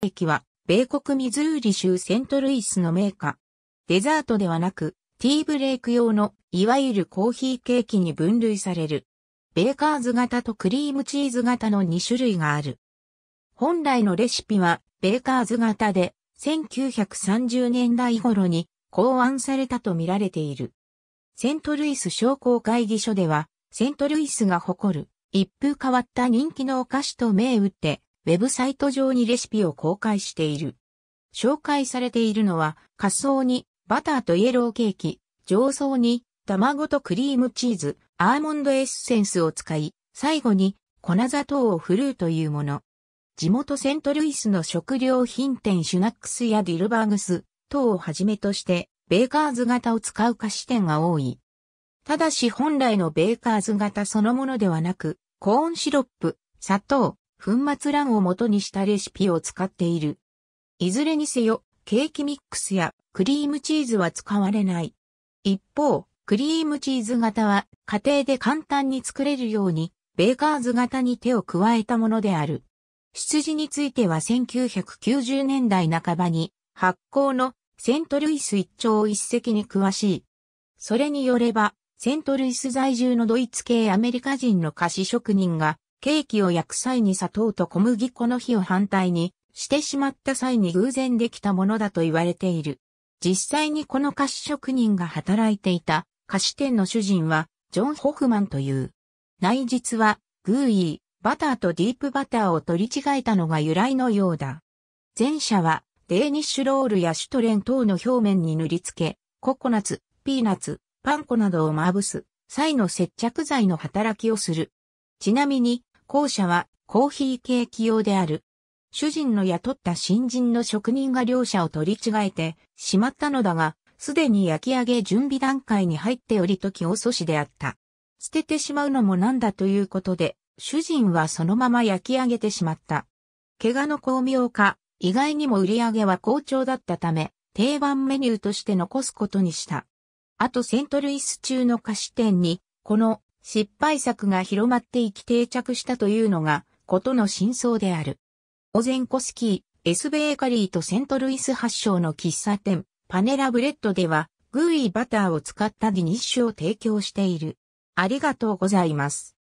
ケーキは、米国ミズーリ州セントルイスのメーカー。デザートではなく、ティーブレイク用の、いわゆるコーヒーケーキに分類される。ベーカーズ型とクリームチーズ型の2種類がある。本来のレシピは、ベーカーズ型で、1930年代頃に考案されたとみられている。セントルイス商工会議所では、セントルイスが誇る一風変わった人気のお菓子と銘打って、ウェブサイト上にレシピを公開している。紹介されているのは、滑走にバターとイエローケーキ、上層に卵とクリームチーズ、アーモンドエッセンスを使い、最後に粉砂糖を振るうというもの。地元セントルイスの食料品店シュナックスやディルバーグス等をはじめとして、ベーカーズ型を使う菓子店が多い。ただし本来のベーカーズ型そのものではなく、コーンシロップ、砂糖、粉末卵を元にしたレシピを使っている。いずれにせよ、ケーキミックスやクリームチーズは使われない。一方、クリームチーズ型は家庭で簡単に作れるように、ベーカーズ型に手を加えたものである。羊については1990年代半ばに発行のセントルイス一丁一石に詳しい。それによれば、セントルイス在住のドイツ系アメリカ人の菓子職人がケーキを焼く際に砂糖と小麦粉の火を反対にしてしまった際に偶然できたものだと言われている。実際にこの菓子職人が働いていた菓子店の主人はジョン・ホフマンという。内実はグーイー、バターとディープバターを取り違えたのが由来のようだ。前者はデーニッシュロールやシュトレン等の表面に塗りつけ、ココナツ、ピーナツ、パン粉などをまぶす際の接着剤の働きをする。ちなみに、後者はコーヒーケーキ用である。主人の雇った新人の職人が両者を取り違えてしまったのだが、すでに焼き上げ準備段階に入っており時遅しであった。捨ててしまうのもなんだということで、主人はそのまま焼き上げてしまった。怪我の巧妙化、意外にも売り上げは好調だったため、定番メニューとして残すことにした。あとセントルイス中の菓子店に、この失敗作が広まっていき定着したというのが、ことの真相である。オゼンコスキー、エスベーカリーとセントルイス発祥の喫茶店、パネラブレッドでは、グーイバターを使ったディニッシュを提供している。ありがとうございます。